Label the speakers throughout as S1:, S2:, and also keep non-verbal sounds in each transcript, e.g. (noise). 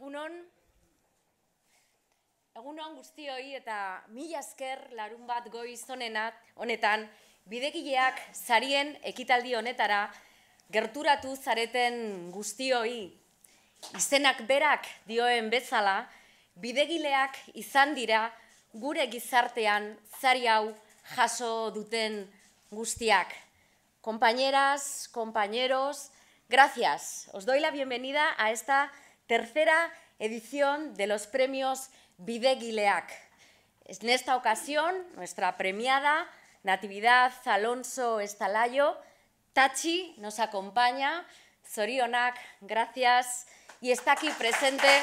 S1: Egunon, egunon guztioi eta mila esker larun bat goiz honetan, bidegileak zarien ekitaldi honetara gerturatu zareten guztioi. Izenak berak dioen bezala, bidegileak izan dira gure gizartean zari hau jaso duten guztiak. Kompañeras, kompañeros, gracias. Os doila bienvenida a esta presentación tercera edición de los premios Videguileac. En esta ocasión, nuestra premiada Natividad Alonso Estalayo, Tachi nos acompaña, Zorionak, gracias, y está aquí presente.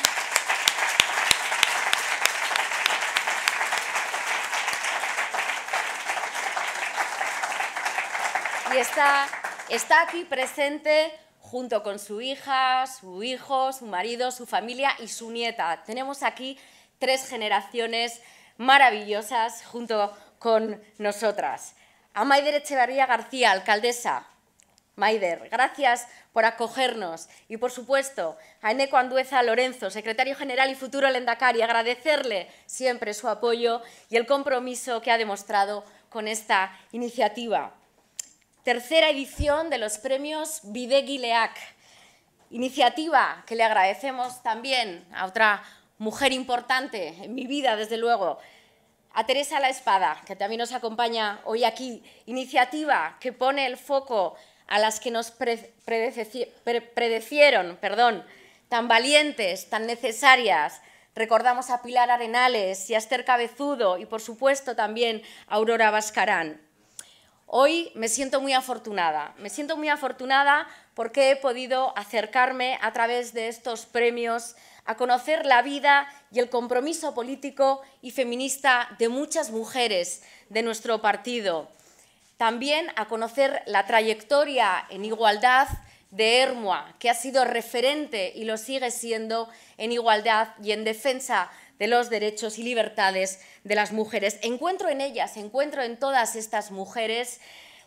S1: Y está aquí presente junto con su hija, su hijo, su marido, su familia y su nieta. Tenemos aquí tres generaciones maravillosas junto con nosotras. A Maider Echevarría García, alcaldesa. Maider, gracias por acogernos y, por supuesto, a Eneco Andueza Lorenzo, secretario general y futuro Lendakari, agradecerle siempre su apoyo y el compromiso que ha demostrado con esta iniciativa tercera edición de los premios Bideguileac, iniciativa que le agradecemos también a otra mujer importante en mi vida, desde luego, a Teresa La Espada, que también nos acompaña hoy aquí, iniciativa que pone el foco a las que nos predecieron, perdón, tan valientes, tan necesarias. Recordamos a Pilar Arenales y a Esther Cabezudo y, por supuesto, también a Aurora Bascarán. Hoy me siento muy afortunada, me siento muy afortunada porque he podido acercarme a través de estos premios a conocer la vida y el compromiso político y feminista de muchas mujeres de nuestro partido. También a conocer la trayectoria en igualdad de Hermua, que ha sido referente y lo sigue siendo en igualdad y en defensa de los derechos y libertades de las mujeres. Encuentro en ellas, encuentro en todas estas mujeres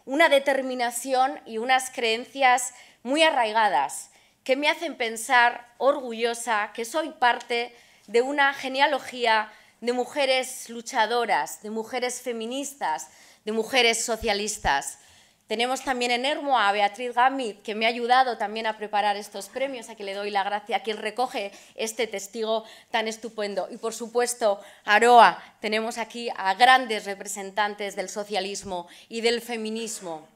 S1: una determinación y unas creencias muy arraigadas que me hacen pensar orgullosa que soy parte de una genealogía de mujeres luchadoras, de mujeres feministas, de mujeres socialistas. Tenemos también en Hermo a Beatriz Gamit, que me ha ayudado también a preparar estos premios, a que le doy la gracia, a quien recoge este testigo tan estupendo. Y por supuesto, Aroa, tenemos aquí a grandes representantes del socialismo y del feminismo.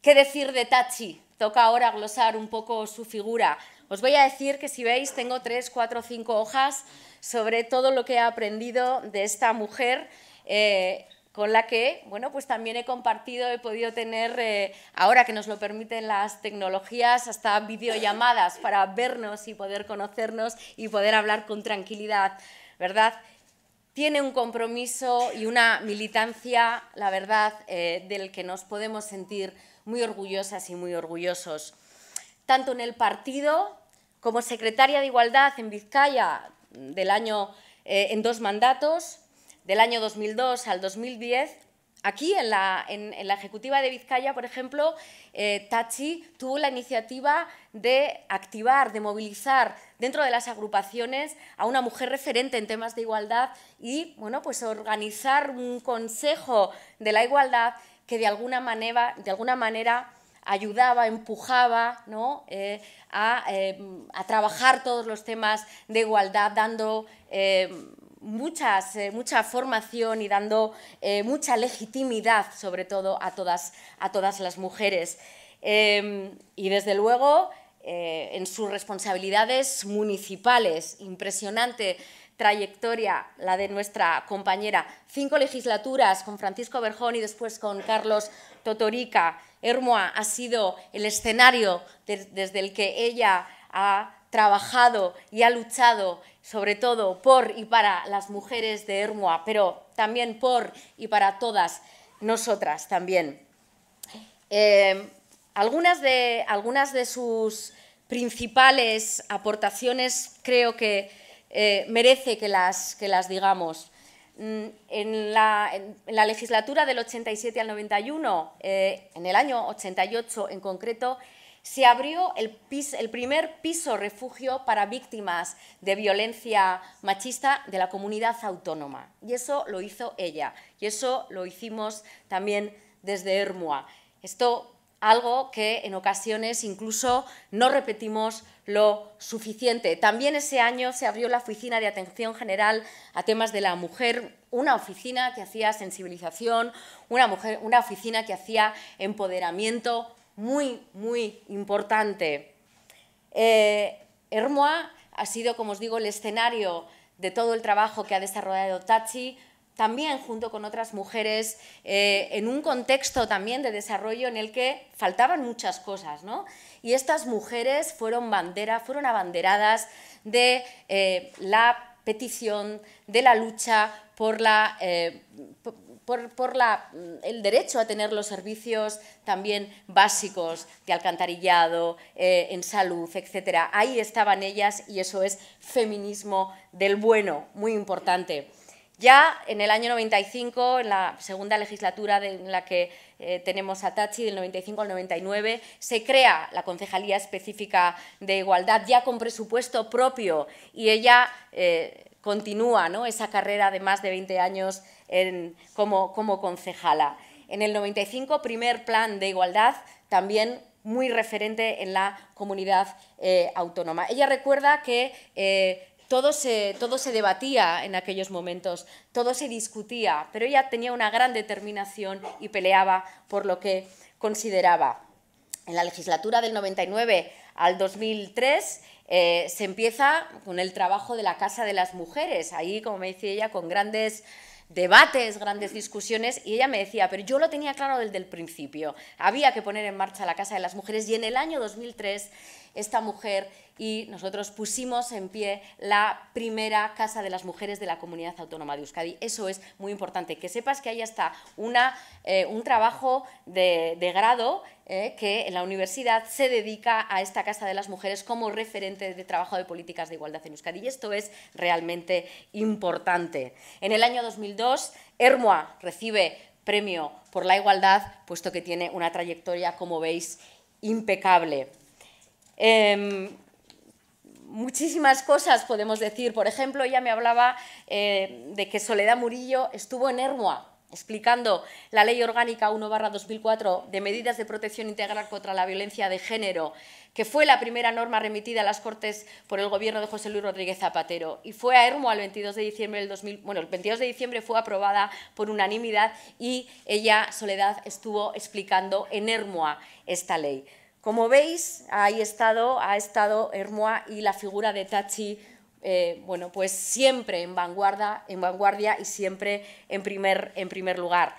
S1: ¿Qué decir de Tachi? Toca ahora glosar un poco su figura. Os voy a decir que si veis, tengo tres, cuatro, cinco hojas sobre todo lo que he aprendido de esta mujer. Eh, con la que, bueno, pues también he compartido, he podido tener, eh, ahora que nos lo permiten las tecnologías, hasta videollamadas para vernos y poder conocernos y poder hablar con tranquilidad, ¿verdad? Tiene un compromiso y una militancia, la verdad, eh, del que nos podemos sentir muy orgullosas y muy orgullosos. Tanto en el partido como secretaria de Igualdad en Vizcaya del año eh, en dos mandatos, del año 2002 al 2010, aquí en la, en, la Ejecutiva de Vizcaya, por ejemplo, eh, Tachi tuvo la iniciativa de activar, de movilizar dentro de las agrupaciones a una mujer referente en temas de igualdad y bueno, pues organizar un consejo de la igualdad que de alguna manera, de alguna manera ayudaba, empujaba ¿no? Eh, a, eh, a, trabajar todos los temas de igualdad, dando eh, mucha formación y dando eh, mucha legitimidad, sobre todo, a todas, las mujeres. Em, y desde luego, eh, en sus responsabilidades municipales, impresionante trayectoria, la de nuestra compañera. Cinco legislaturas con Francisco Berjón y después con Carlos Totorica. Hermoa ha sido el escenario desde el que ella ha trabajado y ha luchado sobre todo por y para las mujeres de Hermoa, pero también por y para todas nosotras también. Eh, algunas, de, sus principales aportaciones creo que eh, merece que las, digamos. Mm, en la, legislatura del 87 al 91, eh, en el año 88 en concreto, se abrió el, primer piso refugio para víctimas de violencia machista de la comunidad autónoma. Y eso lo hizo ella. Y eso lo hicimos también desde Hermua. Esto algo que en ocasiones incluso no repetimos lo suficiente. También ese año se abrió la Oficina de Atención General a Temas de la Mujer, una oficina que hacía sensibilización, una, mujer, una oficina que hacía empoderamiento muy, muy importante. Eh, ha sido, como os digo, el escenario de todo el trabajo que ha desarrollado Tachi, también junto con otras mujeres, eh, en un contexto también de desarrollo en el que faltaban muchas cosas, Y estas mujeres fueron bandera, fueron abanderadas de eh, la petición, de la lucha por la... Eh, por, mm, el derecho a tener los servicios también básicos de alcantarillado, eh, en salud, etc. Ahí estaban ellas y eso es feminismo del bueno, muy importante. Ya en el año 95, en la segunda legislatura en la que eh, tenemos a Tachi, del 95 al 99, se crea la Concejalía Específica de Igualdad, ya con presupuesto propio, y ella eh, continúa esa carrera de más de 20 años como, concejala. En el 95, primer plan de igualdad, también muy referente en la comunidad eh, autónoma. Ella recuerda que eh, todo, se, todo se debatía en aquellos momentos, todo se discutía, pero ella tenía una gran determinación y peleaba por lo que consideraba. En la legislatura del 99 al 2003 eh, se empieza con el trabajo de la Casa de las Mujeres, ahí, como me decía ella, con grandes debates, grandes discusiones, y ella me decía, pero yo lo tenía claro desde el principio, había que poner en marcha la Casa de las Mujeres y en el año 2003 esta mujer y nosotros pusimos en pie la primera Casa de las Mujeres de la Comunidad Autónoma de Euskadi. Eso es muy importante, que sepas que ahí está eh, un trabajo de, grado eh, que en la universidad se dedica a esta Casa de las Mujeres como referente de trabajo de políticas de igualdad en Euskadi. Y esto es realmente importante. En el año 2002, Hermoa recibe premio por la igualdad, puesto que tiene una trayectoria, como veis, impecable. Em, muchísimas cosas podemos decir. Por ejemplo, ella me hablaba eh, de que Soledad Murillo estuvo en Hermoa explicando la Ley Orgánica 1-2004 de Medidas de Protección Integral contra la Violencia de Género, que fue la primera norma remitida a las Cortes por el Gobierno de José Luis Rodríguez Zapatero. Y fue a Hermoa el 22 de diciembre del 2000, bueno, el 22 de diciembre fue aprobada por unanimidad y ella, Soledad, estuvo explicando en Hermoa esta ley. Como veis, ahí ha estado Hermoa y la figura de Tachi, eh, bueno, pues siempre en vanguardia, en vanguardia y siempre en primer, lugar.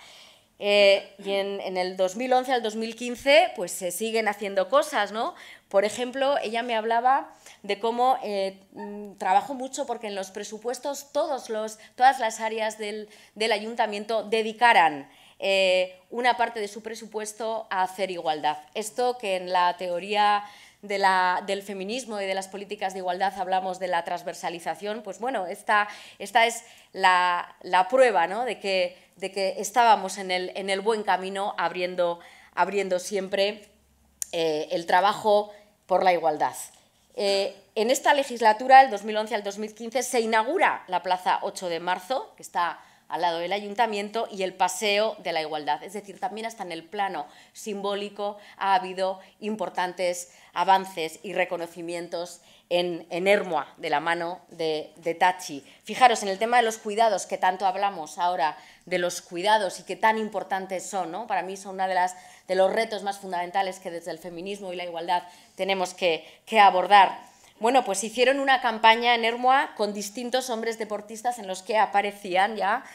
S1: Eh, y en, el 2011 al 2015, pues se siguen haciendo cosas, ¿no? Por ejemplo, ella me hablaba de cómo eh, mm, trabajo mucho porque en los presupuestos todas las áreas del, del ayuntamiento dedicaran eh, una parte de su presupuesto a hacer igualdad. Esto que en la teoría del feminismo y de las políticas de igualdad hablamos de la transversalización, pues bueno, esta, es la, prueba de, que, estábamos en el, buen camino abriendo, abriendo siempre eh, el trabajo por la igualdad. Eh, en esta legislatura, del 2011 al 2015, se inaugura la Plaza 8 de Marzo, que está al lado del ayuntamiento y el paseo de la igualdad. Es decir, también hasta en el plano simbólico ha habido importantes avances y reconocimientos en, en Hermoa, de la mano de, de, Tachi. Fijaros en el tema de los cuidados, que tanto hablamos ahora de los cuidados y que tan importantes son, ¿no? Para mí son una de las de los retos más fundamentales que desde el feminismo y la igualdad tenemos que, que abordar. Bueno, pues hicieron una campaña en Hermoa con distintos hombres deportistas en los que aparecían ya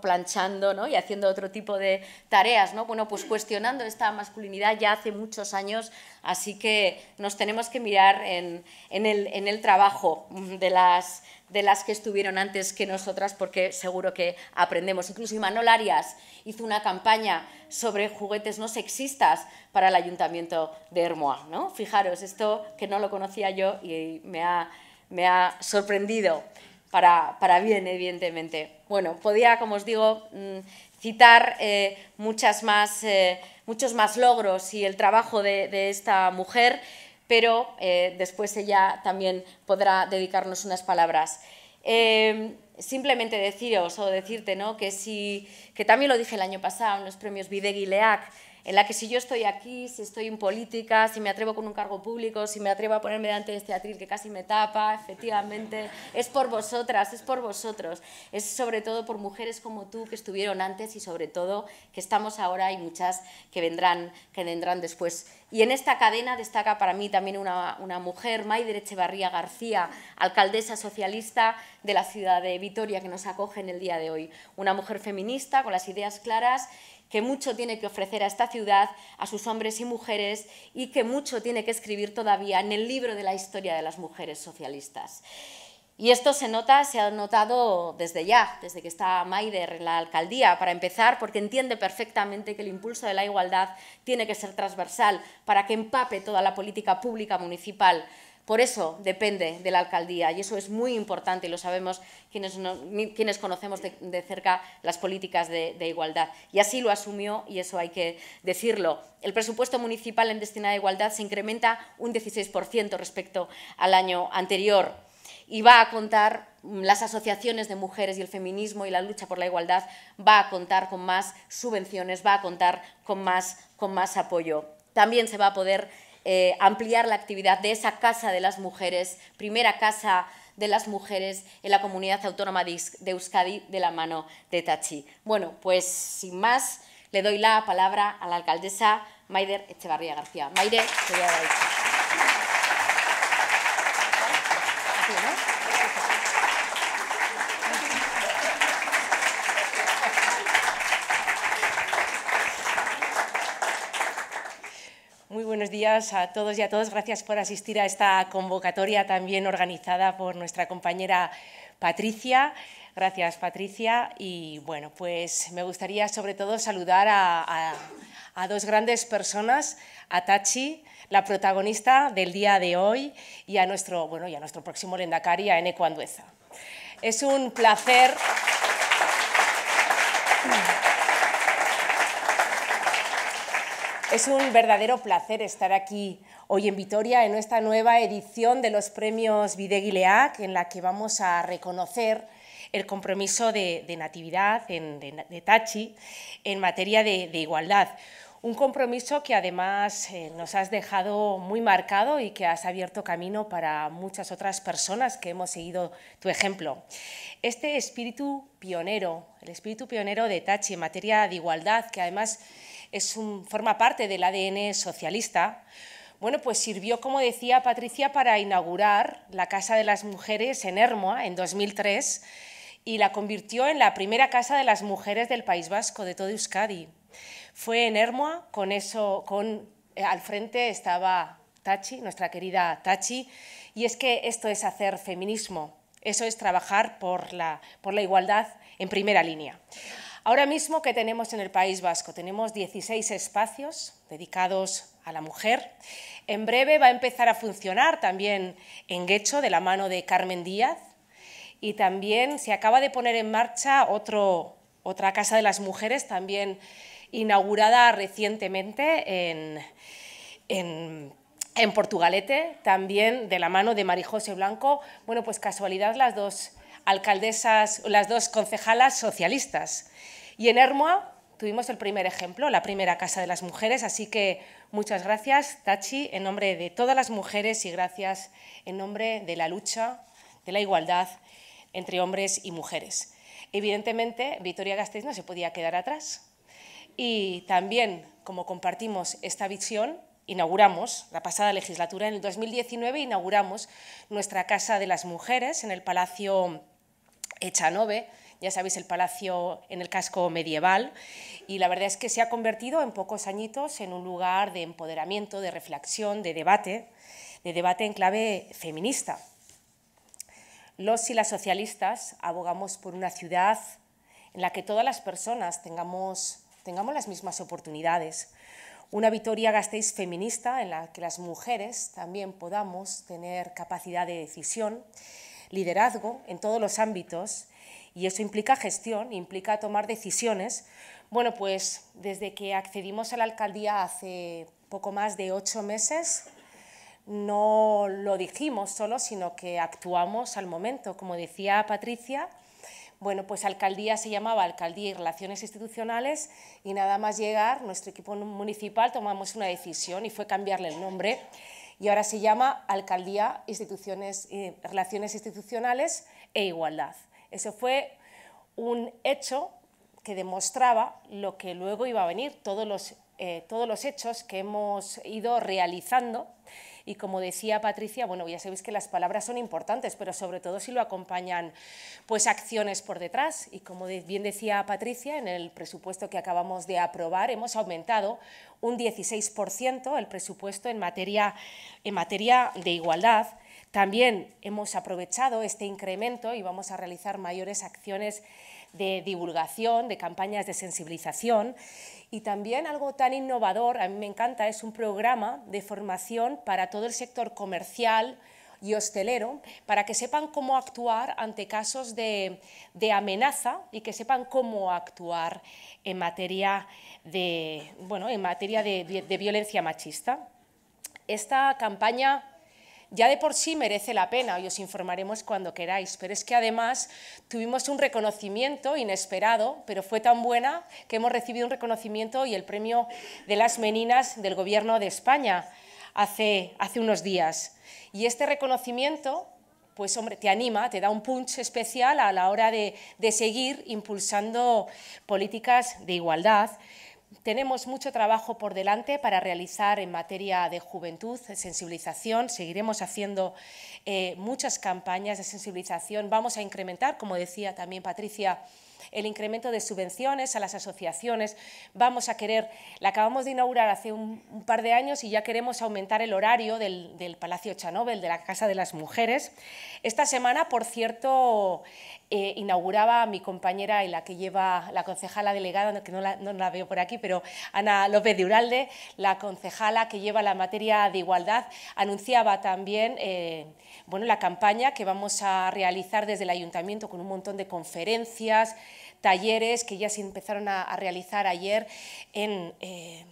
S1: planchando ¿no? y haciendo otro tipo de tareas, ¿no? Bueno, pues cuestionando esta masculinidad ya hace muchos años, así que nos tenemos que mirar en, el, trabajo de las, de las que estuvieron antes que nosotras porque seguro que aprendemos. Incluso Imanol Arias hizo una campaña sobre juguetes no sexistas para el Ayuntamiento de Hermoa. ¿no? Fijaros, esto que no lo conocía yo y me me ha sorprendido para, bien, evidentemente. Bueno, podía, como os digo, mm, citar eh, eh, muchos más logros y el trabajo de, esta mujer, pero eh, después ella también podrá dedicarnos unas palabras. Em, simplemente deciros o decirte ¿no? que, que también lo dije el año pasado en los premios Bidegui-Leac, en la que si yo estoy aquí, si estoy en política, si me atrevo con un cargo público, si me atrevo a ponerme delante de este atril que casi me tapa, efectivamente, es por vosotras, es por vosotros, es sobre todo por mujeres como tú que estuvieron antes y sobre todo que estamos ahora y muchas que vendrán, que vendrán después. Y en esta cadena destaca para mí también una, una mujer, Maider Echevarría García, alcaldesa socialista de la ciudad de Vitoria, que nos acoge en el día de hoy. Una mujer feminista con las ideas claras que mucho tiene que ofrecer a esta ciudad, a sus hombres y mujeres, y que mucho tiene que escribir todavía en el libro de la historia de las mujeres socialistas. Y esto se nota, se ha notado desde ya, desde que está Maider en la alcaldía, para empezar, porque entiende perfectamente que el impulso de la igualdad tiene que ser transversal para que empape toda la política pública municipal por eso depende de la alcaldía y eso es muy importante y lo sabemos quienes, conocemos de, cerca las políticas de, igualdad. Y así lo asumió y eso hay que decirlo. El presupuesto municipal en destinada a igualdad se incrementa un 16% respecto al año anterior y va a contar mm, las asociaciones de mujeres y el feminismo y la lucha por la igualdad va a contar con más subvenciones, va a contar con más apoyo. También se va a poder eh, ampliar la actividad de esa Casa de las Mujeres, primera Casa de las Mujeres en la Comunidad Autónoma de Euskadi de la mano de Tachi. Bueno, pues sin más, le doy la palabra a la alcaldesa Maider Echevarría García. Maire, te voy a dar
S2: días a todos y a todas. Gracias por asistir a esta convocatoria también organizada por nuestra compañera Patricia. Gracias, Patricia. Y bueno, pues me gustaría sobre todo saludar a, dos grandes personas, a Tachi, la protagonista del día de hoy, y a nuestro, bueno, y nuestro próximo lendacaria a Eneco Es un placer... Es un verdadero placer estar aquí hoy en Vitoria en esta nueva edición de los premios Videguileac, en la que vamos a reconocer el compromiso de, Natividad, de, Tachi, en materia de, igualdad. Un compromiso que además eh, nos has dejado muy marcado y que has abierto camino para muchas otras personas que hemos seguido tu ejemplo. Este espíritu pionero, el espíritu pionero de Tachi en materia de igualdad, que además es un, forma parte del ADN socialista, bueno, pues sirvió, como decía Patricia, para inaugurar la Casa de las Mujeres en Hermoa en 2003 y la convirtió en la primera Casa de las Mujeres del País Vasco, de todo Euskadi. Fue en Hermoa, con eso, con, eh, al frente estaba Tachi, nuestra querida Tachi, y es que esto es hacer feminismo, eso es trabajar por la, por la igualdad en primera línea. Ahora mismo, ¿qué tenemos en el País Vasco? Tenemos 16 espacios dedicados a la mujer. En breve va a empezar a funcionar también en Guecho, de la mano de Carmen Díaz. Y también se acaba de poner en marcha otra Casa de las Mujeres, también inaugurada recientemente en, en Portugalete, también de la mano de Marijose Blanco. Bueno, pues casualidad las dos alcaldesas, las dos concejalas socialistas. Y en Hermoa tuvimos el primer ejemplo, la primera Casa de las Mujeres, así que muchas gracias, Tachi, en nombre de todas las mujeres y gracias en nombre de la lucha, de la igualdad entre hombres y mujeres. Evidentemente, Victoria Gasteiz no se podía quedar atrás y también, como compartimos esta visión, inauguramos, la pasada legislatura, en el 2019, inauguramos nuestra Casa de las Mujeres en el Palacio Echanove, ya sabéis, el palacio en el casco medieval, y la verdad es que se ha convertido en pocos añitos en un lugar de empoderamiento, de reflexión, de debate, de debate en clave feminista. Los y las socialistas abogamos por una ciudad en la que todas las personas tengamos, tengamos las mismas oportunidades, una victoria Gasteiz feminista en la que las mujeres también podamos tener capacidad de decisión, liderazgo en todos los ámbitos y eso implica gestión, implica tomar decisiones. Bueno, pues desde que accedimos a la alcaldía hace poco más de ocho meses, no lo dijimos solo, sino que actuamos al momento. Como decía Patricia, bueno, pues alcaldía se llamaba Alcaldía y Relaciones Institucionales y nada más llegar, nuestro equipo municipal tomamos una decisión y fue cambiarle el nombre y ahora se llama Alcaldía Instituciones, y eh, Relaciones Institucionales e Igualdad. Eso fue un hecho que demostraba lo que luego iba a venir, todos los, eh, todos los hechos que hemos ido realizando. Y como decía Patricia, bueno, ya sabéis que las palabras son importantes, pero sobre todo si lo acompañan pues acciones por detrás. Y como bien decía Patricia, en el presupuesto que acabamos de aprobar hemos aumentado un 16% el presupuesto en materia, en materia de igualdad también hemos aprovechado este incremento y vamos a realizar mayores acciones de divulgación, de campañas de sensibilización y también algo tan innovador, a mí me encanta, es un programa de formación para todo el sector comercial y hostelero para que sepan cómo actuar ante casos de, amenaza y que sepan cómo actuar en materia de, bueno, en materia de violencia machista. Esta campaña ya de por sí merece la pena y os informaremos cuando queráis, pero es que además tuvimos un reconocimiento inesperado, pero fue tan buena que hemos recibido un reconocimiento y el premio de las meninas del Gobierno de España hace, hace unos días. Y este reconocimiento pues hombre, te anima, te da un punch especial a la hora de, de seguir impulsando políticas de igualdad tenemos mucho trabajo por delante para realizar en materia de juventud, sensibilización. Seguiremos haciendo eh, muchas campañas de sensibilización. Vamos a incrementar, como decía también Patricia, el incremento de subvenciones a las asociaciones. Vamos a querer, la acabamos de inaugurar hace un, par de años y ya queremos aumentar el horario del, del Palacio Chanovel, de la Casa de las Mujeres. Esta semana, por cierto, eh, inauguraba mi compañera y la que lleva la concejala delegada, que no la, veo por aquí, pero Ana López de Uralde, la concejala que lleva la materia de igualdad, anunciaba también eh, bueno, la campaña que vamos a realizar desde el ayuntamiento con un montón de conferencias, talleres que ya se empezaron a, realizar ayer en... Eh,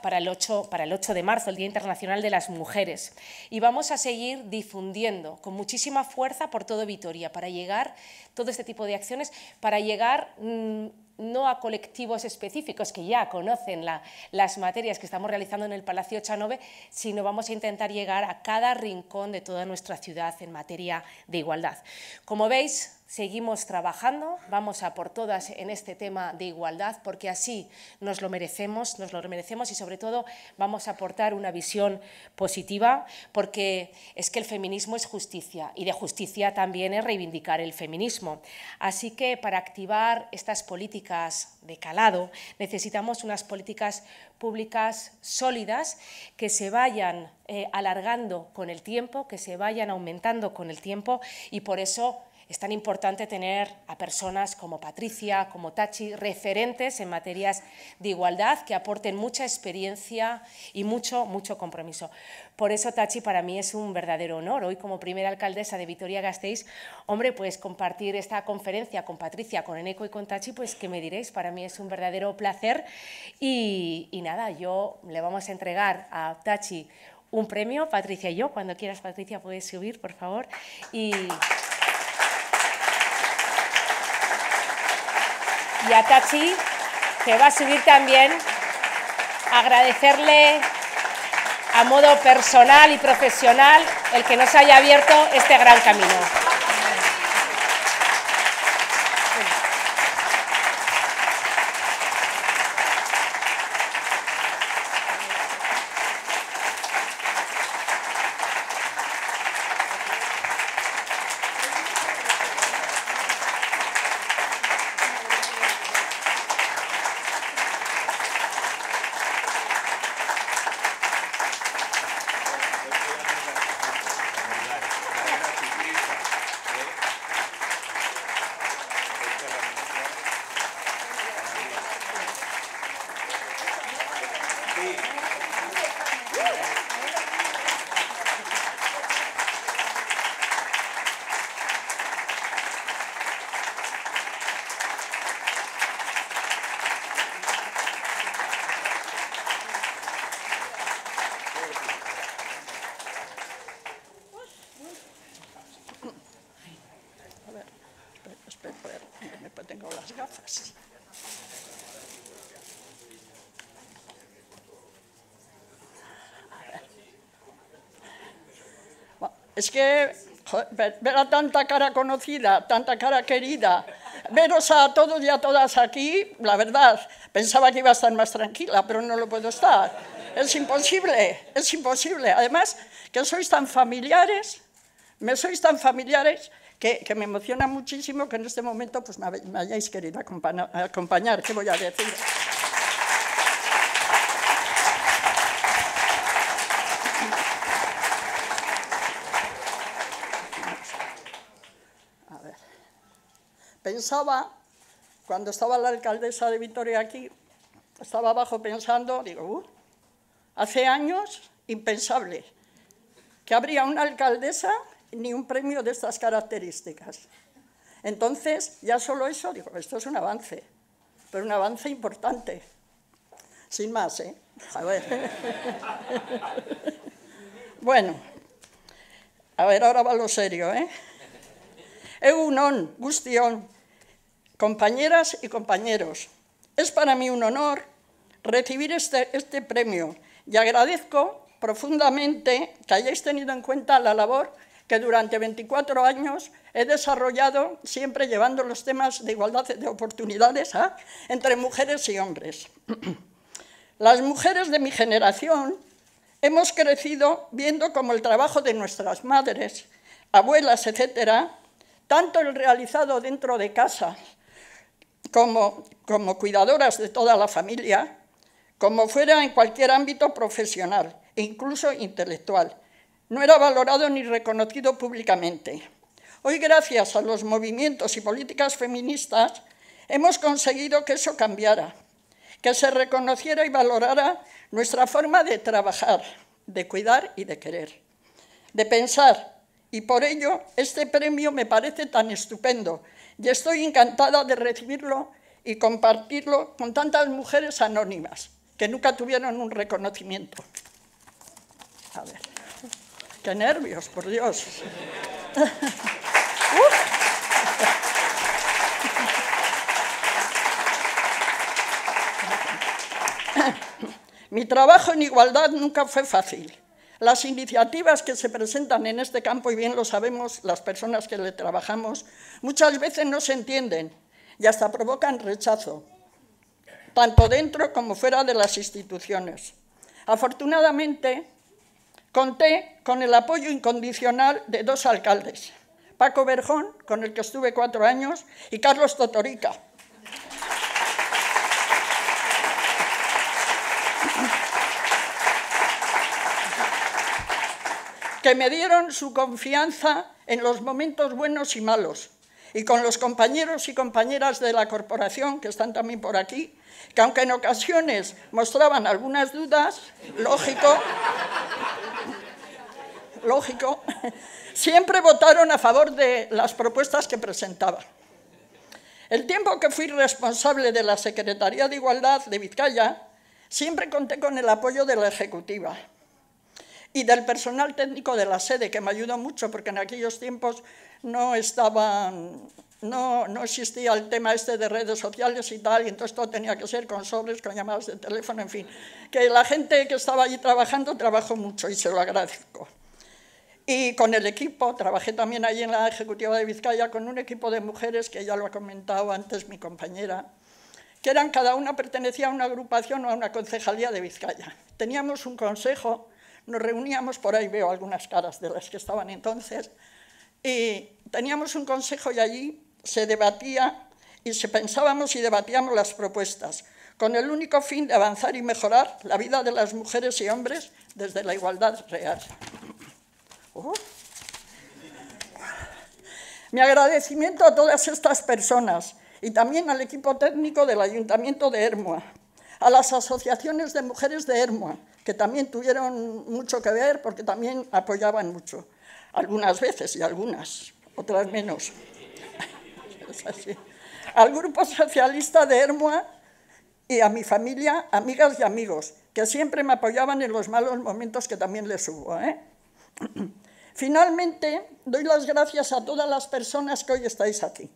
S2: para, el 8, para el 8 de marzo, el Día Internacional de las Mujeres. Y vamos a seguir difundiendo con muchísima fuerza por todo Vitoria para llegar, todo este tipo de acciones, para llegar... Mm, no a colectivos específicos que ya conocen las materias que estamos realizando en el Palacio Chanove, sino vamos a intentar llegar a cada rincón de toda nuestra ciudad en materia de igualdad. Como veis, Seguimos trabajando, vamos a por todas en este tema de igualdad, porque así nos lo merecemos, nos lo merecemos y sobre todo vamos a aportar una visión positiva, porque es que el feminismo es justicia y de justicia también es reivindicar el feminismo. Así que para activar estas políticas de calado necesitamos unas políticas públicas sólidas que se vayan eh, alargando con el tiempo, que se vayan aumentando con el tiempo y por eso es tan importante tener a personas como Patricia, como Tachi, referentes en materias de igualdad que aporten mucha experiencia y mucho, mucho compromiso. Por eso, Tachi, para mí es un verdadero honor hoy como primera alcaldesa de Vitoria-Gasteiz, hombre, pues compartir esta conferencia con Patricia, con Eneco y con Tachi, pues que me diréis, para mí es un verdadero placer y, nada, yo le vamos a entregar a Tachi un premio, Patricia y yo, cuando quieras Patricia puedes subir, por favor, y... y a Tachi, que va a subir también. Agradecerle a modo personal y profesional el que nos haya abierto este gran camino.
S3: Es que ver a tanta cara conocida, tanta cara querida, veros a todos y a todas aquí, la verdad, pensaba que iba a estar más tranquila, pero no lo puedo estar. Es imposible, es imposible. Además, que sois tan familiares, me sois tan familiares que, me emociona muchísimo que en este momento pues, me, hayáis querido acompañar. ¿Qué voy a decir? pensaba, cuando estaba la alcaldesa de Vitoria aquí, estaba abajo pensando, digo, uh, hace años impensable que habría una alcaldesa ni un premio de estas características. Entonces, ya solo eso, digo, esto es un avance, pero un avance importante. Sin más, ¿eh? A ver. (laughs) bueno, a ver, ahora va lo serio, ¿eh? Egunon, gustión compañeras y compañeros, es para mí un honor recibir este, este, premio y agradezco profundamente que hayáis tenido en cuenta la labor que durante 24 años he desarrollado siempre llevando los temas de igualdad de oportunidades entre mujeres y hombres. (clears throat) Las mujeres de mi generación hemos crecido viendo como el trabajo de nuestras madres, abuelas, etcétera, tanto el realizado dentro de casa como, cuidadoras de toda la familia, como fuera en cualquier ámbito profesional e incluso intelectual. No era valorado ni reconocido públicamente. Hoy, gracias a los movimientos y políticas feministas, hemos conseguido que eso cambiara, que se reconociera y valorara nuestra forma de trabajar, de cuidar y de querer, de pensar. Y por ello este premio me parece tan estupendo, y estoy encantada de recibirlo y compartirlo con tantas mujeres anónimas que nunca tuvieron un reconocimiento. A ver, qué nervios, por Dios. (laughs) Mi trabajo en igualdad nunca fue fácil. Las iniciativas que se presentan en este campo, y bien lo sabemos las personas que le trabajamos, muchas veces no se entienden y hasta provocan rechazo, tanto dentro como fuera de las instituciones. Afortunadamente, conté con el apoyo incondicional de dos alcaldes, Paco Berjón, con el que estuve cuatro años, y Carlos Totorica, que me dieron su confianza en los momentos buenos y malos, y con los compañeros y compañeras de la corporación, que están también por aquí, que aunque en ocasiones mostraban algunas dudas, lógico, lógico, siempre votaron a favor de las propuestas que presentaba. El tiempo que fui responsable de la Secretaría de Igualdad de Vizcaya, siempre conté con el apoyo de la Ejecutiva, y del personal técnico de la sede, que me ayudó mucho, porque en aquellos tiempos no estaban... No, no existía el tema este de redes sociales y tal, y entonces todo tenía que ser con sobres, con llamadas de teléfono, en fin. Que la gente que estaba allí trabajando trabajó mucho y se lo agradezco. Y con el equipo, trabajé también ahí en la Ejecutiva de Vizcaya con un equipo de mujeres que ya lo ha comentado antes mi compañera, que eran cada una pertenecía a una agrupación o a una concejalía de Vizcaya. Teníamos un consejo nos reuníamos, por ahí veo algunas caras de las que estaban entonces, y teníamos un consejo y allí se debatía y se pensábamos y debatíamos las propuestas, con el único fin de avanzar y mejorar la vida de las mujeres y hombres desde la igualdad real. ¡Oh! Mi agradecimiento a todas estas personas y también al equipo técnico del Ayuntamiento de Hermoa, a las asociaciones de mujeres de Hermoa, que también tuvieron mucho que ver porque también apoyaban mucho, algunas veces y algunas, otras menos. (laughs) Al Grupo Socialista de Hermoa y a mi familia, amigas y amigos, que siempre me apoyaban en los malos momentos que también les hubo. ¿eh? (clears throat) Finalmente, doy las gracias a todas las personas que hoy estáis aquí.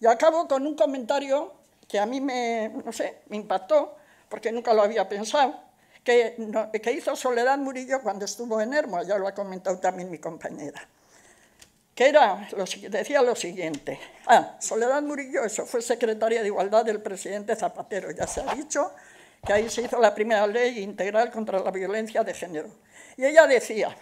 S3: Y acabo con un comentario que a mí me, no sé, me impactó, porque nunca lo había pensado, que, hizo Soledad Murillo cuando estuvo en Hermo, ya lo ha comentado también mi compañera, que decía lo siguiente, ah, Soledad Murillo, eso, fue secretaria de Igualdad del presidente Zapatero, ya se ha dicho, que ahí se hizo la primera ley integral contra la violencia de género. Y ella decía,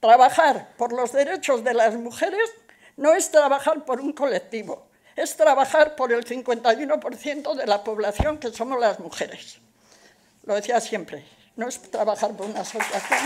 S3: trabajar por los derechos de las mujeres no es trabajar por un colectivo, es trabajar por el 51% de la población que somos las mujeres. Lo decía siempre, no es trabajar por una asociación.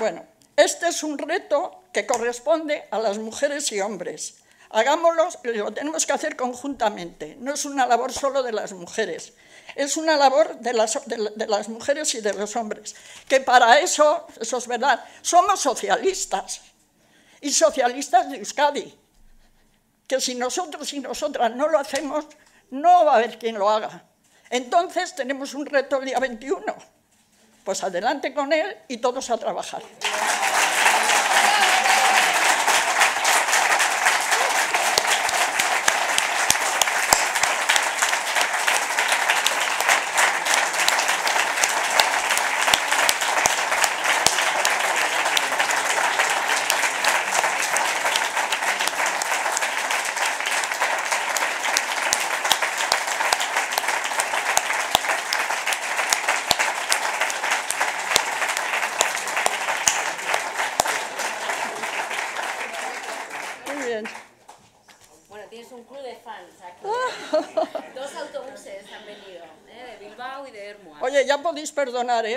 S3: Bueno, este es un reto que corresponde a las mujeres y hombres. Hagámoslo, lo tenemos que hacer conjuntamente, no es una labor solo de las mujeres es una labor de las, mujeres y de los hombres, que para eso, eso es verdad, somos socialistas y socialistas de Euskadi, que si nosotros y nosotras no lo hacemos, no va a haber quien lo haga. Entonces tenemos un reto el día 21, pues adelante con él y todos a trabajar.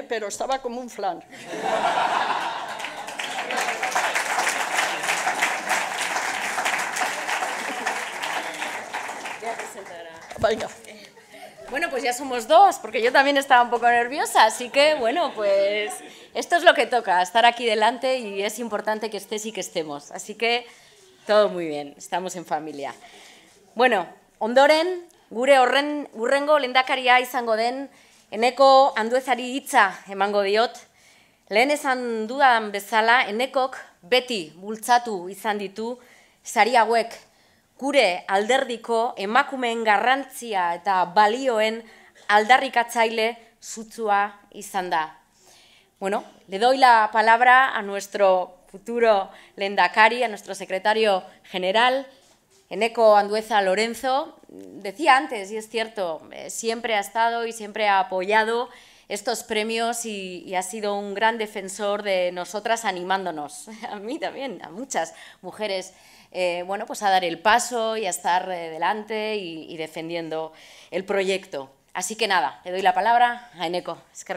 S3: pero estaba como un flan.
S1: Bueno, pues ya somos dos, porque yo también estaba un poco nerviosa, así que bueno, pues esto es lo que toca, estar aquí delante y es importante que estés y que estemos. Así que todo muy bien, estamos en familia. Bueno, ondoren, gure horren, urrengo lendakaria izango Eneko handuezari hitza emango diot, lehen esan dudan bezala, enekok beti bultzatu izan ditu zari hauek gure alderdiko emakumeen garrantzia eta balioen aldarrikatzaile zutzua izan da. Bueno, le doi la palabra a nuestro futuro lendakari, a nuestro secretario general, Eneco Andueza Lorenzo decía antes, y es cierto, eh, siempre ha estado y siempre ha apoyado estos premios y, ha sido un gran defensor de nosotras animándonos, (laughs) a mí también, a muchas mujeres, eh, bueno, pues a dar el paso y a estar eh, delante y, defendiendo el proyecto. Así que nada, le doy la palabra a Eneco. Es que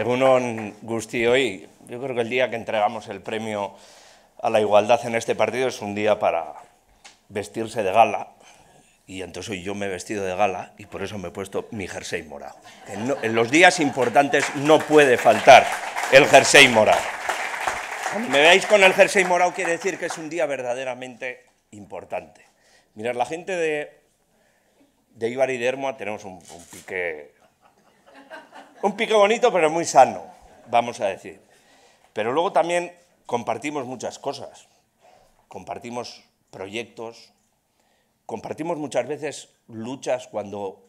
S4: Egunon Gusti, hoy yo creo que el día que entregamos el premio a la igualdad en este partido es un día para vestirse de gala. Y entonces hoy yo me he vestido de gala y por eso me he puesto mi jersey morado. En, los días importantes no puede faltar el jersey morado. me veáis con el jersey morado quiere decir que es un día verdaderamente importante. Mirad, la gente de, de Ibar y de tenemos un pique un pico bonito, pero muy sano, vamos a decir. Pero luego también compartimos muchas cosas. Compartimos proyectos, compartimos muchas veces luchas cuando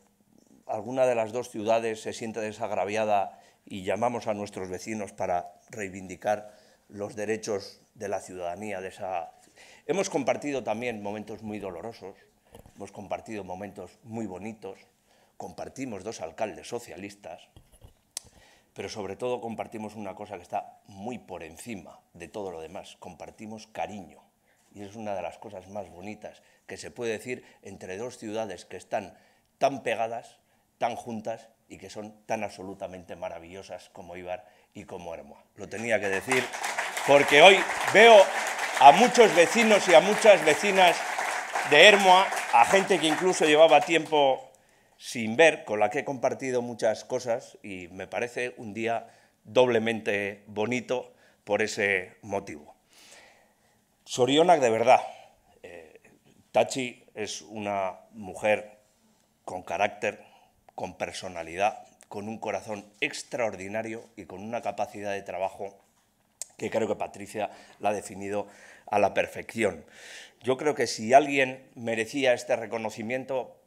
S4: alguna de las dos ciudades se siente desagraviada y llamamos a nuestros vecinos para reivindicar los derechos de la ciudadanía de esa... Hemos compartido también momentos muy dolorosos, hemos compartido momentos muy bonitos, compartimos dos alcaldes socialistas, pero sobre todo compartimos una cosa que está muy por encima de todo lo demás, compartimos cariño. Y es una de las cosas más bonitas que se puede decir entre dos ciudades que están tan pegadas, tan juntas y que son tan absolutamente maravillosas como Ibar y como Hermoa. Lo tenía que decir porque hoy veo a muchos vecinos y a muchas vecinas de Hermoa, a gente que incluso llevaba tiempo sin ver, con la que he compartido muchas cosas y me parece un día doblemente bonito por ese motivo. Sorionak de verdad. Eh, Tachi es una mujer con carácter, con personalidad, con un corazón extraordinario y con una capacidad de trabajo que creo que Patricia la ha definido a la perfección. Yo creo que si alguien merecía este reconocimiento,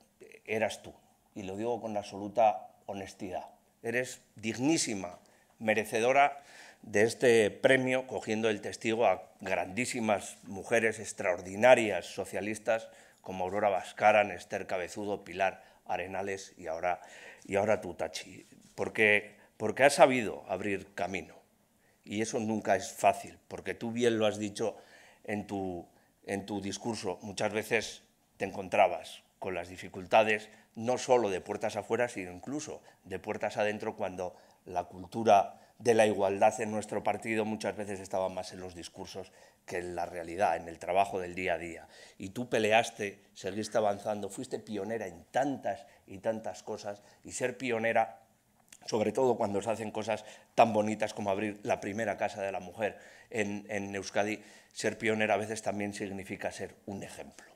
S4: eras tú y lo digo con absoluta honestidad. Eres dignísima, merecedora de este premio, cogiendo el testigo a grandísimas mujeres extraordinarias socialistas como Aurora Vascaran, Esther Cabezudo, Pilar Arenales y ahora, y ahora tú, Tachi. Porque, porque has sabido abrir camino. Y eso nunca es fácil, porque tú bien lo has dicho en tu, en tu discurso. Muchas veces te encontrabas con las dificultades no solo de puertas afuera, sino incluso de puertas adentro cuando la cultura de la igualdad en nuestro partido muchas veces estaba más en los discursos que en la realidad, en el trabajo del día a día. Y tú peleaste, seguiste avanzando, fuiste pionera en tantas y tantas cosas y ser pionera, sobre todo cuando se hacen cosas tan bonitas como abrir la primera casa de la mujer en, en Euskadi, ser pionera a veces también significa ser un ejemplo.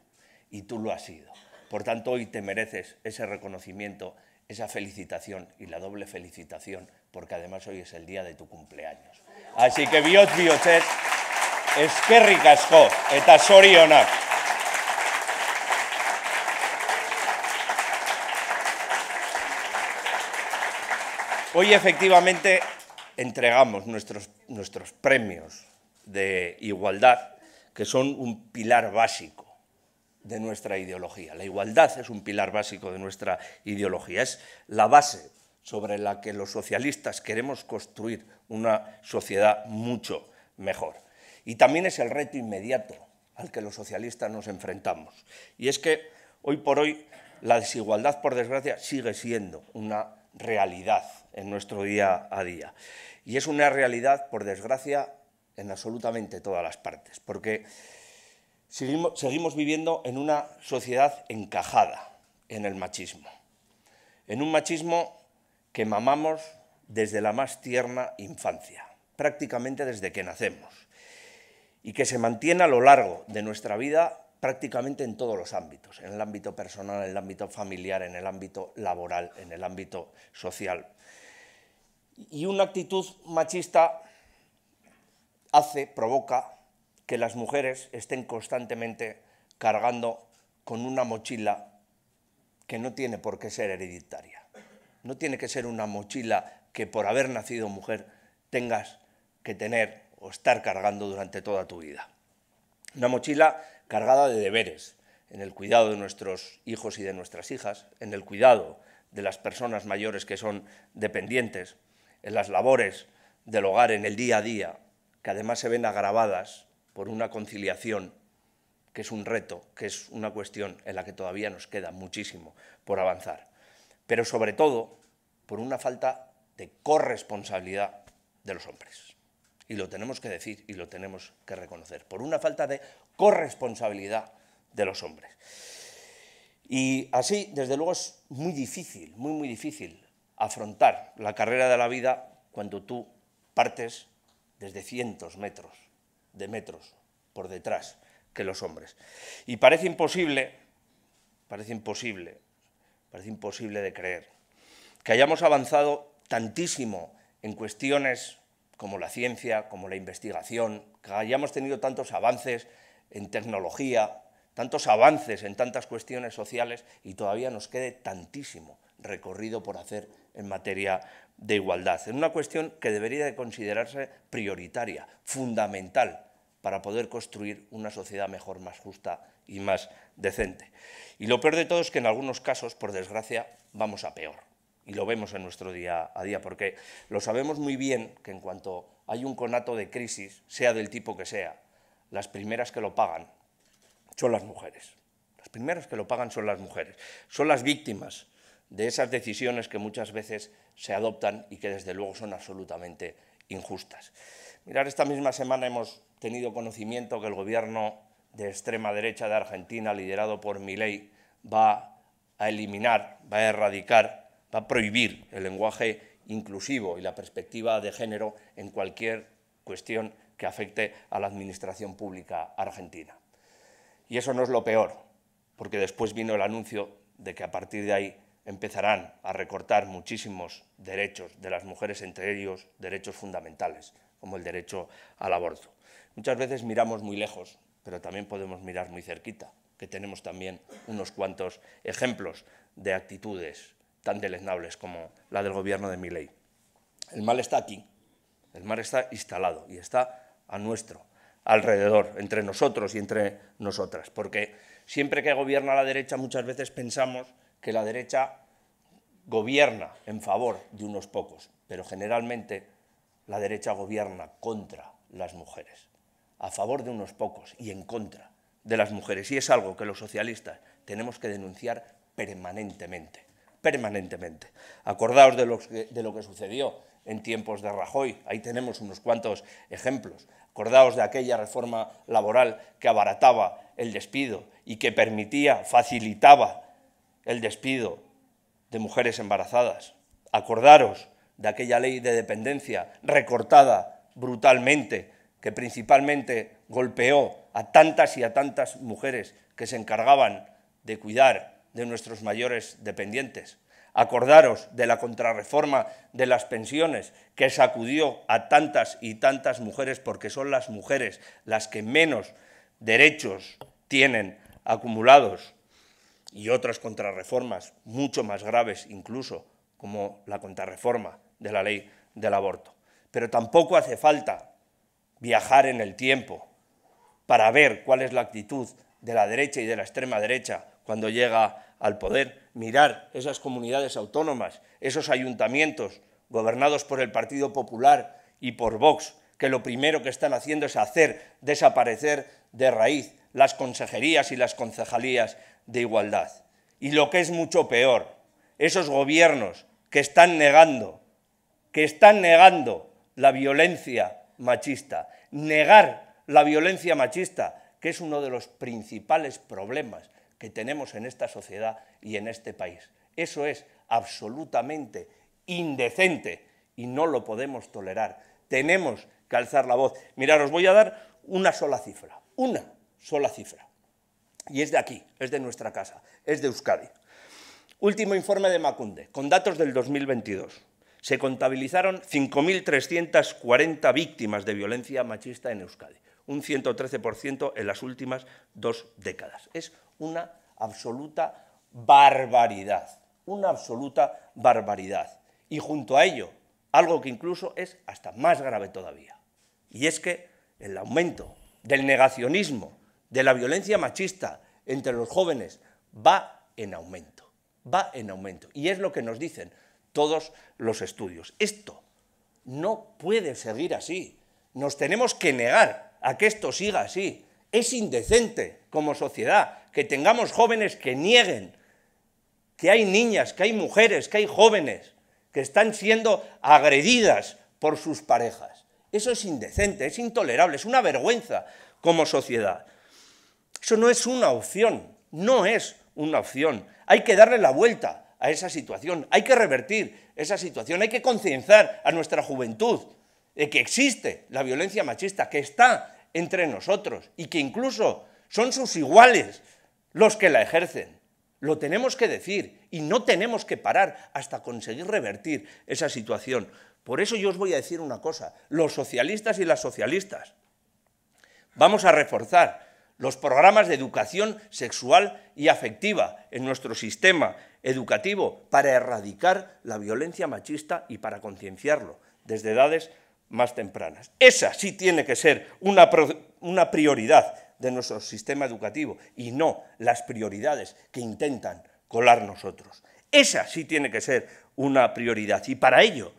S4: Y tú lo has sido. Por tanto, hoy te mereces ese reconocimiento, esa felicitación y la doble felicitación, porque además hoy es el día de tu cumpleaños. Así que biot biotet, es que eta Hoy efectivamente entregamos nuestros, nuestros premios de igualdad, que son un pilar básico de nuestra ideología. La igualdad es un pilar básico de nuestra ideología, es la base sobre la que los socialistas queremos construir una sociedad mucho mejor. Y también es el reto inmediato al que los socialistas nos enfrentamos. Y es que hoy por hoy la desigualdad, por desgracia, sigue siendo una realidad en nuestro día a día. Y es una realidad, por desgracia, en absolutamente todas las partes. Porque seguimos, viviendo en una sociedad encajada en el machismo, en un machismo que mamamos desde la más tierna infancia, prácticamente desde que nacemos, y que se mantiene a lo largo de nuestra vida prácticamente en todos los ámbitos, en el ámbito personal, en el ámbito familiar, en el ámbito laboral, en el ámbito social. Y una actitud machista hace, provoca que las mujeres estén constantemente cargando con una mochila que no tiene por qué ser hereditaria. No tiene que ser una mochila que por haber nacido mujer tengas que tener o estar cargando durante toda tu vida. Una mochila cargada de deberes, en el cuidado de nuestros hijos y de nuestras hijas, en el cuidado de las personas mayores que son dependientes, en las labores del hogar en el día a día, que además se ven agravadas por una conciliación, que es un reto, que es una cuestión en la que todavía nos queda muchísimo por avanzar, pero sobre todo por una falta de corresponsabilidad de los hombres. Y lo tenemos que decir y lo tenemos que reconocer, por una falta de corresponsabilidad de los hombres. Y así, desde luego, es muy difícil, muy, muy difícil afrontar la carrera de la vida cuando tú partes desde cientos metros de metros por detrás que los hombres. Y parece imposible, parece imposible, parece imposible de creer que hayamos avanzado tantísimo en cuestiones como la ciencia, como la investigación, que hayamos tenido tantos avances en tecnología, tantos avances en tantas cuestiones sociales y todavía nos quede tantísimo recorrido por hacer en materia de igualdad. en una cuestión que debería de considerarse prioritaria, fundamental para poder construir una sociedad mejor, más justa y más decente. Y lo peor de todo es que en algunos casos, por desgracia, vamos a peor. Y lo vemos en nuestro día a día, porque lo sabemos muy bien que en cuanto hay un conato de crisis, sea del tipo que sea, las primeras que lo pagan son las mujeres. Las primeras que lo pagan son las mujeres. Son las víctimas de esas decisiones que muchas veces se adoptan y que desde luego son absolutamente injustas. Mirar, esta misma semana hemos tenido conocimiento que el gobierno de extrema derecha de Argentina, liderado por Milei, va a eliminar, va a erradicar, va a prohibir el lenguaje inclusivo y la perspectiva de género en cualquier cuestión que afecte a la administración pública argentina. Y eso no es lo peor, porque después vino el anuncio de que a partir de ahí empezarán a recortar muchísimos derechos de las mujeres, entre ellos derechos fundamentales, como el derecho al aborto. Muchas veces miramos muy lejos, pero también podemos mirar muy cerquita, que tenemos también unos cuantos ejemplos de actitudes tan deleznables como la del gobierno de Milley. El mal está aquí, el mal está instalado y está a nuestro alrededor, entre nosotros y entre nosotras, porque siempre que gobierna la derecha muchas veces pensamos que la derecha gobierna en favor de unos pocos, pero generalmente la derecha gobierna contra las mujeres, a favor de unos pocos y en contra de las mujeres. Y es algo que los socialistas tenemos que denunciar permanentemente, permanentemente. Acordaos de lo que, sucedió en tiempos de Rajoy, ahí tenemos unos cuantos ejemplos. Acordaos de aquella reforma laboral que abarataba el despido y que permitía, facilitaba el despido de mujeres embarazadas. Acordaros de aquella ley de dependencia recortada brutalmente, que principalmente golpeó a tantas y a tantas mujeres que se encargaban de cuidar de nuestros mayores dependientes. Acordaros de la contrarreforma de las pensiones que sacudió a tantas y tantas mujeres porque son las mujeres las que menos derechos tienen acumulados y otras contrarreformas mucho más graves incluso como la contrarreforma de la ley del aborto. Pero tampoco hace falta viajar en el tiempo para ver cuál es la actitud de la derecha y de la extrema derecha cuando llega al poder. Mirar esas comunidades autónomas, esos ayuntamientos gobernados por el Partido Popular y por Vox, que lo primero que están haciendo es hacer desaparecer de raíz las consejerías y las concejalías de igualdad. Y lo que es mucho peor, esos gobiernos que están negando que están negando la violencia machista. Negar la violencia machista, que es uno de los principales problemas que tenemos en esta sociedad y en este país. Eso es absolutamente indecente y no lo podemos tolerar. Tenemos que alzar la voz. Mirad, os voy a dar una sola cifra, una sola cifra. Y es de aquí, es de nuestra casa, es de Euskadi. Último informe de Macunde, con datos del 2022 se contabilizaron 5.340 víctimas de violencia machista en Euskadi, un 113% en las últimas dos décadas. Es una absoluta barbaridad, una absoluta barbaridad. Y junto a ello, algo que incluso es hasta más grave todavía. Y es que el aumento del negacionismo, de la violencia machista entre los jóvenes, va en aumento, va en aumento. Y es lo que nos dicen todos los estudios. Esto no puede seguir así. Nos tenemos que negar a que esto siga así. Es indecente como sociedad que tengamos jóvenes que nieguen que hay niñas, que hay mujeres, que hay jóvenes que están siendo agredidas por sus parejas. Eso es indecente, es intolerable, es una vergüenza como sociedad. Eso no es una opción, no es una opción. Hay que darle la vuelta a esa situación. Hay que revertir esa situación, hay que concienciar a nuestra juventud de que existe la violencia machista, que está entre nosotros y que incluso son sus iguales los que la ejercen. Lo tenemos que decir y no tenemos que parar hasta conseguir revertir esa situación. Por eso yo os voy a decir una cosa, los socialistas y las socialistas vamos a reforzar los programas de educación sexual y afectiva en nuestro sistema educativo para erradicar la violencia machista y para concienciarlo desde edades más tempranas. Esa sí tiene que ser una, una prioridad de nuestro sistema educativo y no las prioridades que intentan colar nosotros. Esa sí tiene que ser una prioridad y para ello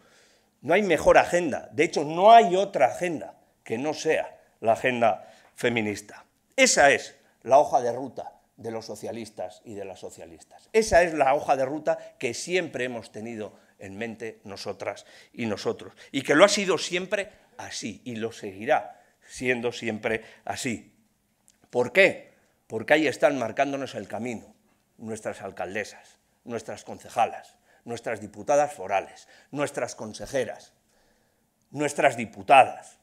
S4: no hay mejor agenda, de hecho no hay otra agenda que no sea la agenda feminista. Esa es la hoja de ruta de los socialistas y de las socialistas. Esa es la hoja de ruta que siempre hemos tenido en mente nosotras y nosotros, y que lo ha sido siempre así, y lo seguirá siendo siempre así. ¿Por qué? Porque ahí están marcándonos el camino nuestras alcaldesas, nuestras concejalas, nuestras diputadas forales, nuestras consejeras, nuestras diputadas,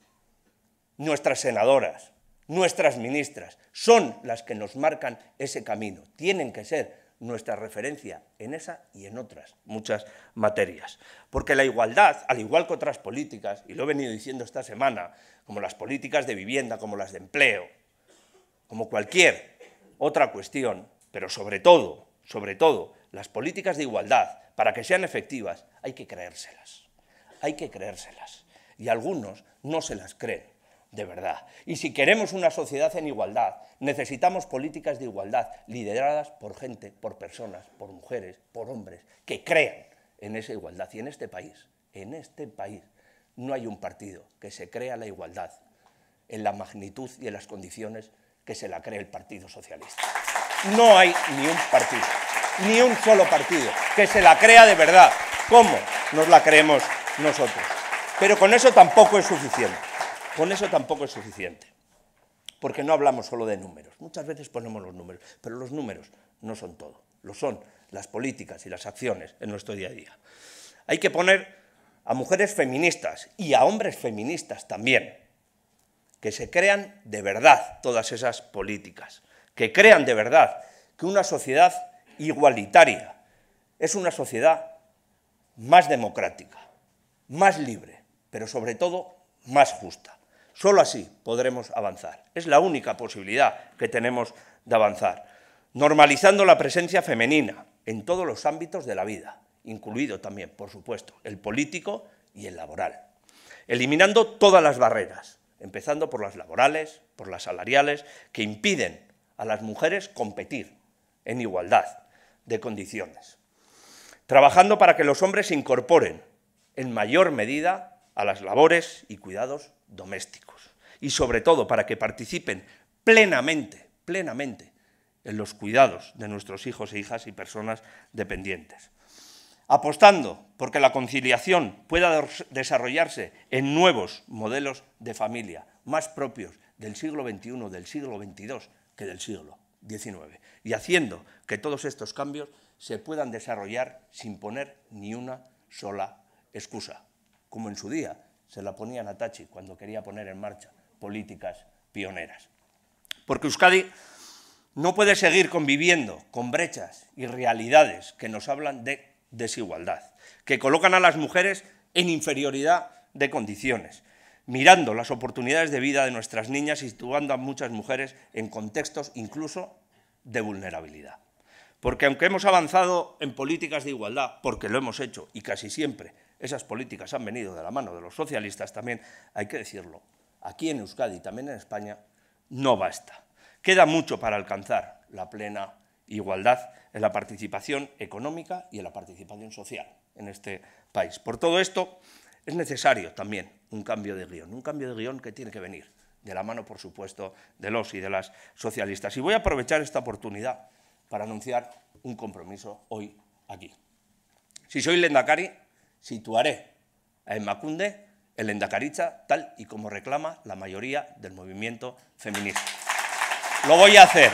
S4: nuestras senadoras, nuestras ministras, son las que nos marcan ese camino, tienen que ser nuestra referencia en esa y en otras muchas materias. Porque la igualdad, al igual que otras políticas, y lo he venido diciendo esta semana, como las políticas de vivienda, como las de empleo, como cualquier otra cuestión, pero sobre todo, sobre todo, las políticas de igualdad, para que sean efectivas, hay que creérselas. Hay que creérselas. Y algunos no se las creen de verdad. Y si queremos una sociedad en igualdad, necesitamos políticas de igualdad lideradas por gente, por personas, por mujeres, por hombres, que crean en esa igualdad. Y en este país, en este país, no hay un partido que se crea la igualdad en la magnitud y en las condiciones que se la cree el Partido Socialista. No hay ni un partido, ni un solo partido que se la crea de verdad. ¿Cómo nos la creemos nosotros? Pero con eso tampoco es suficiente. Con eso tampoco es suficiente, porque no hablamos solo de números. Muchas veces ponemos los números, pero los números no son todo, lo son las políticas y las acciones en nuestro día a día. Hay que poner a mujeres feministas y a hombres feministas también, que se crean de verdad todas esas políticas, que crean de verdad que una sociedad igualitaria es una sociedad más democrática, más libre, pero sobre todo más justa. Solo así podremos avanzar. Es la única posibilidad que tenemos de avanzar. Normalizando la presencia femenina en todos los ámbitos de la vida, incluido también, por supuesto, el político y el laboral. Eliminando todas las barreras, empezando por las laborales, por las salariales, que impiden a las mujeres competir en igualdad de condiciones. Trabajando para que los hombres se incorporen en mayor medida a las labores y cuidados domésticos. Y sobre todo para que participen plenamente, plenamente en los cuidados de nuestros hijos e hijas y personas dependientes. Apostando porque la conciliación pueda desarrollarse en nuevos modelos de familia, más propios del siglo XXI, del siglo XXII que del siglo XIX, y haciendo que todos estos cambios se puedan desarrollar sin poner ni una sola excusa, como en su día se la ponía a cuando quería poner en marcha políticas pioneras. Porque Euskadi no puede seguir conviviendo con brechas y realidades que nos hablan de desigualdad, que colocan a las mujeres en inferioridad de condiciones, mirando las oportunidades de vida de nuestras niñas y situando a muchas mujeres en contextos incluso de vulnerabilidad. Porque aunque hemos avanzado en políticas de igualdad, porque lo hemos hecho y casi siempre esas políticas han venido de la mano de los socialistas también, hay que decirlo. Aquí en Euskadi y también en España no basta. Queda mucho para alcanzar la plena igualdad en la participación económica y en la participación social en este país. Por todo esto es necesario también un cambio de guión, un cambio de guión que tiene que venir de la mano, por supuesto, de los y de las socialistas. Y voy a aprovechar esta oportunidad para anunciar un compromiso hoy aquí. Si soy Lendakari, situaré a Emacunde el Endacaricha, tal y como reclama la mayoría del movimiento feminista. Lo voy a hacer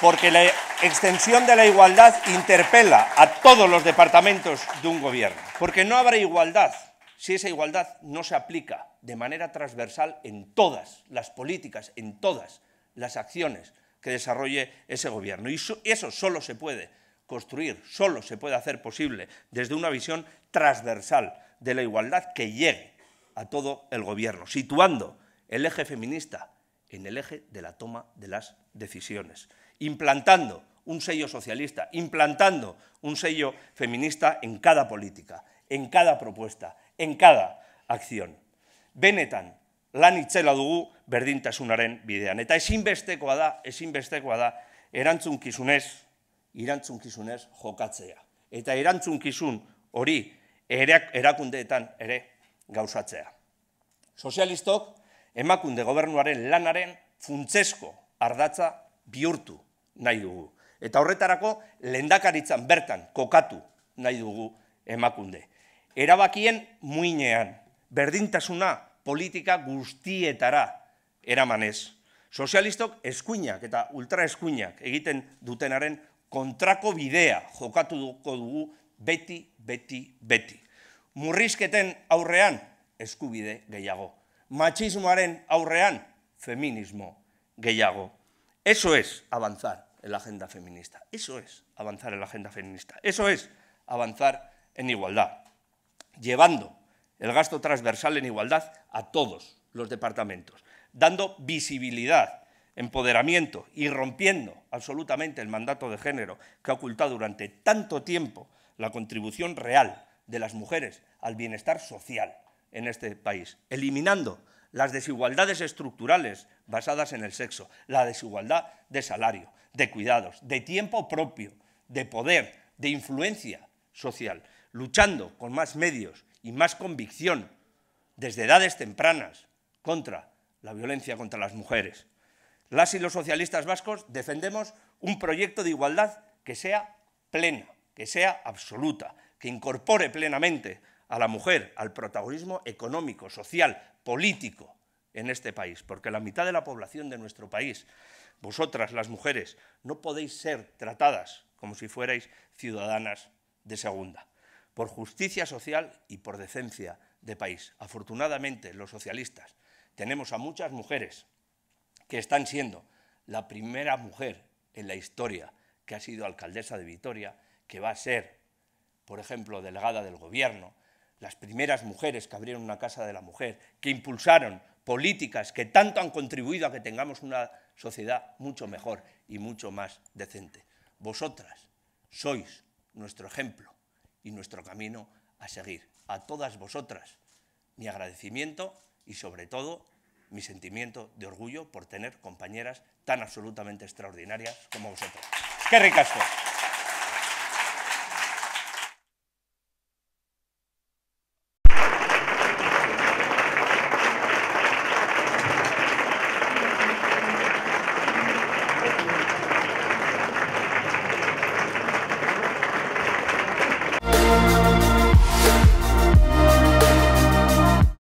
S4: porque la extensión de la igualdad interpela a todos los departamentos de un gobierno, porque no habrá igualdad si esa igualdad no se aplica de manera transversal en todas las políticas, en todas las acciones que desarrolle ese gobierno. Y eso solo se puede construir solo se puede hacer posible desde una visión transversal de la igualdad que llegue a todo el gobierno, situando el eje feminista en el eje de la toma de las decisiones, implantando un sello socialista, implantando un sello feminista en cada política, en cada propuesta, en cada acción. Benetan, lan itzela dugu berdintasunaren bidean. Eta es da, da, irantzunkizunez jokatzea. Eta irantzunkizun hori erakundeetan ere gauzatzea. Sozialistok emakunde gobernuaren lanaren funtzesko ardatza bihurtu nahi dugu. Eta horretarako lendakaritzan bertan kokatu nahi dugu emakunde. Erabakien muinean, berdintasuna politika guztietara eramanez. Sozialistok eskuinak eta ultraeskuinak egiten dutenaren kontrako bidea jokatu Betty, dugu beti, beti, beti. Murrizketen aurrean eskubide Machismo Machismoaren aurrean feminismo gehiago. Eso es avanzar en la agenda feminista. Eso es avanzar en la agenda feminista. Eso es avanzar en igualdad. Llevando el gasto transversal en igualdad a todos los departamentos. Dando visibilidad empoderamiento y rompiendo absolutamente el mandato de género que ha ocultado durante tanto tiempo la contribución real de las mujeres al bienestar social en este país, eliminando las desigualdades estructurales basadas en el sexo, la desigualdad de salario, de cuidados, de tiempo propio, de poder, de influencia social, luchando con más medios y más convicción desde edades tempranas contra la violencia contra las mujeres. Las y los socialistas vascos defendemos un proyecto de igualdad que sea plena, que sea absoluta, que incorpore plenamente a la mujer al protagonismo económico, social, político en este país, porque la mitad de la población de nuestro país, vosotras las mujeres, no podéis ser tratadas como si fuerais ciudadanas de segunda, por justicia social y por decencia de país. Afortunadamente, los socialistas tenemos a muchas mujeres que están siendo la primera mujer en la historia que ha sido alcaldesa de Vitoria, que va a ser, por ejemplo, delegada del gobierno, las primeras mujeres que abrieron una casa de la mujer, que impulsaron políticas que tanto han contribuido a que tengamos una sociedad mucho mejor y mucho más decente. Vosotras sois nuestro ejemplo y nuestro camino a seguir. A todas vosotras mi agradecimiento y sobre todo mi sentimiento de orgullo por tener compañeras tan absolutamente extraordinarias como vosotras. ¡Qué